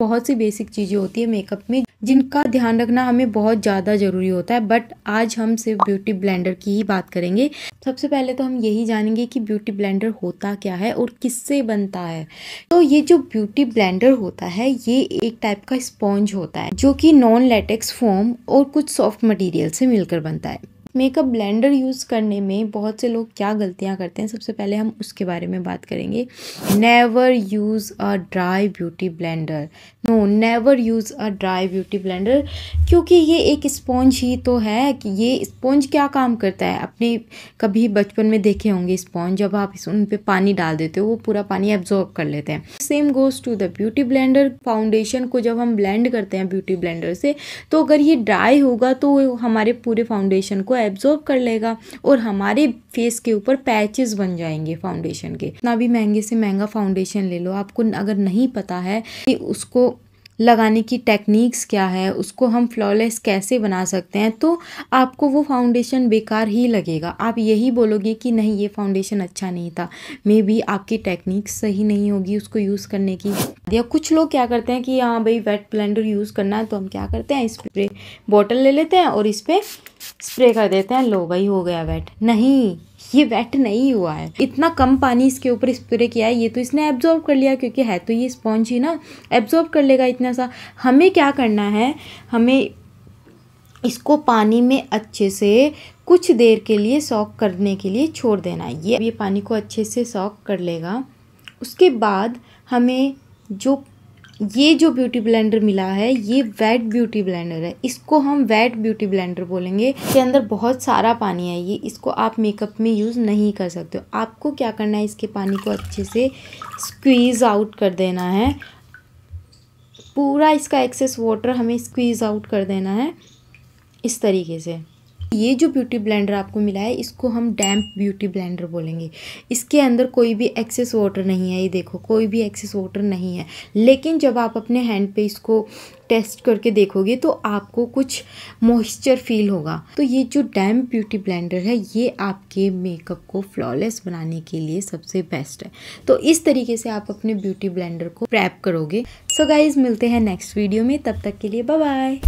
बहुत सी बेसिक चीज़ें होती है मेकअप में जिनका ध्यान रखना हमें बहुत ज़्यादा ज़रूरी होता है बट आज हम सिर्फ ब्यूटी ब्लेंडर की ही बात करेंगे सबसे पहले तो हम यही जानेंगे कि ब्यूटी ब्लेंडर होता क्या है और किससे बनता है तो ये जो ब्यूटी ब्लेंडर होता है ये एक टाइप का स्पॉन्ज होता है जो कि नॉन लेटेक्स फॉर्म और कुछ सॉफ्ट मटीरियल से मिलकर बनता है मेकअप ब्लेंडर यूज़ करने में बहुत से लोग क्या गलतियाँ करते हैं सबसे पहले हम उसके बारे में बात करेंगे never use a dry beauty blender no never use a dry beauty blender क्योंकि ये एक स्पॉन्ज ही तो है कि ये स्पॉन्ज क्या काम करता है अपने कभी बचपन में देखे होंगे स्पॉन्ज जब आप उन पर पानी डाल देते हो वो पूरा पानी एब्जॉर्ब कर लेते हैं same goes to the beauty blender foundation को जब हम ब्लेंड करते हैं ब्यूटी ब्लेंडर से तो अगर ये ड्राई होगा तो हमारे पूरे फाउंडेशन को एब्जॉर्ब कर लेगा और हमारे फेस के ऊपर पैचेस बन जाएंगे फाउंडेशन के ना भी महंगे से महंगा फाउंडेशन ले लो आपको अगर नहीं पता है कि उसको लगाने की टेक्निक्स क्या है उसको हम फ्लॉलेस कैसे बना सकते हैं तो आपको वो फाउंडेशन बेकार ही लगेगा आप यही बोलोगे कि नहीं ये फाउंडेशन अच्छा नहीं था मे बी आपकी टेक्निक्स सही नहीं होगी उसको यूज़ करने की दिया कुछ लोग क्या करते हैं कि हाँ भाई वेट ब्लेंडर यूज़ करना है तो हम क्या करते हैं स्प्रे बॉटल ले लेते हैं और इस पर स्प्रे कर देते हैं लो भाई हो गया वेट नहीं ये वेट नहीं हुआ है इतना कम पानी इसके ऊपर स्प्रे किया है ये तो इसने एब्जॉर्ब कर लिया क्योंकि है तो ये स्पॉन्ज ही ना एब्जॉर्ब कर लेगा इतना सा हमें क्या करना है हमें इसको पानी में अच्छे से कुछ देर के लिए सॉक करने के लिए छोड़ देना है ये ये पानी को अच्छे से सॉक कर लेगा उसके बाद हमें जो ये जो ब्यूटी ब्लेंडर मिला है ये वेट ब्यूटी ब्लेंडर है इसको हम वेट ब्यूटी ब्लेंडर बोलेंगे इसके अंदर बहुत सारा पानी है ये इसको आप मेकअप में यूज़ नहीं कर सकते हो आपको क्या करना है इसके पानी को अच्छे से स्क्वीज़ आउट कर देना है पूरा इसका एक्सेस वाटर हमें स्क्वीज़ आउट कर देना है इस तरीके से ये जो ब्यूटी ब्लेंडर आपको मिला है इसको हम डैम्प ब्यूटी ब्लेंडर बोलेंगे इसके अंदर कोई भी एक्सेस वाटर नहीं है ये देखो कोई भी एक्सेस वाटर नहीं है लेकिन जब आप अपने हैंड पे इसको टेस्ट करके देखोगे तो आपको कुछ मॉइस्चर फील होगा तो ये जो डैम ब्यूटी ब्लेंडर है ये आपके मेकअप को फ्लॉलेस बनाने के लिए सबसे बेस्ट है तो इस तरीके से आप अपने ब्यूटी ब्लेंडर को प्रैप करोगे सो so गाइज मिलते हैं नेक्स्ट वीडियो में तब तक के लिए बाय